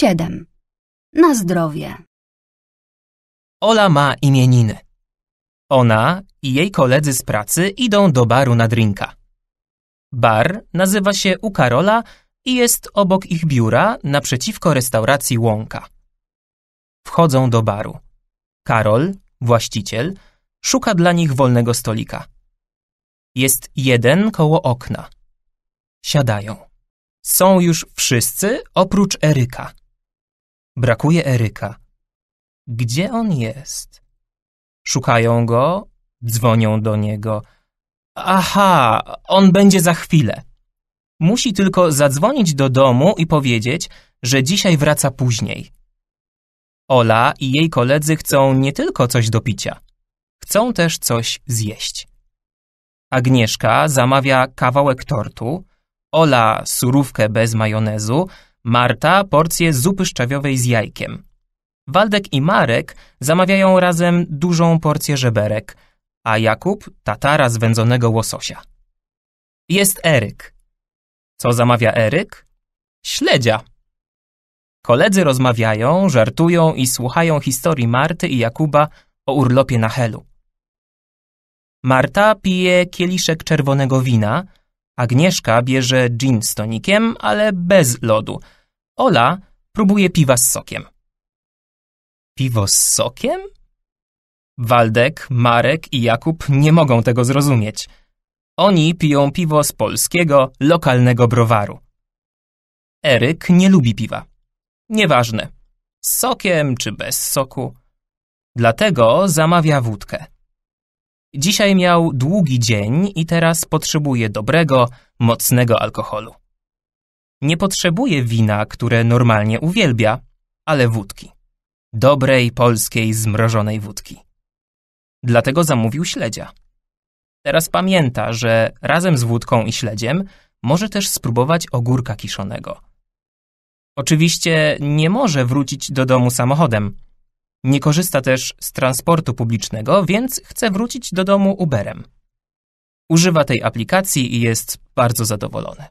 7. Na zdrowie. Ola ma imieniny. Ona i jej koledzy z pracy idą do baru na drinka. Bar nazywa się U Karola i jest obok ich biura naprzeciwko restauracji Łąka. Wchodzą do baru. Karol, właściciel, szuka dla nich wolnego stolika. Jest jeden koło okna. Siadają. Są już wszyscy oprócz Eryka. Brakuje Eryka. Gdzie on jest? Szukają go, dzwonią do niego. Aha, on będzie za chwilę. Musi tylko zadzwonić do domu i powiedzieć, że dzisiaj wraca później. Ola i jej koledzy chcą nie tylko coś do picia, chcą też coś zjeść. Agnieszka zamawia kawałek tortu, Ola surówkę bez majonezu, Marta porcję zupy szczawiowej z jajkiem. Waldek i Marek zamawiają razem dużą porcję żeberek, a Jakub tatara z wędzonego łososia. Jest Eryk. Co zamawia Eryk? Śledzia. Koledzy rozmawiają, żartują i słuchają historii Marty i Jakuba o urlopie na Helu. Marta pije kieliszek czerwonego wina – Agnieszka bierze gin z tonikiem, ale bez lodu. Ola próbuje piwa z sokiem. Piwo z sokiem? Waldek, Marek i Jakub nie mogą tego zrozumieć. Oni piją piwo z polskiego, lokalnego browaru. Eryk nie lubi piwa. Nieważne, z sokiem czy bez soku. Dlatego zamawia wódkę. Dzisiaj miał długi dzień i teraz potrzebuje dobrego, mocnego alkoholu. Nie potrzebuje wina, które normalnie uwielbia, ale wódki. Dobrej polskiej zmrożonej wódki. Dlatego zamówił śledzia. Teraz pamięta, że razem z wódką i śledziem może też spróbować ogórka kiszonego. Oczywiście nie może wrócić do domu samochodem – nie korzysta też z transportu publicznego, więc chce wrócić do domu Uberem. Używa tej aplikacji i jest bardzo zadowolony.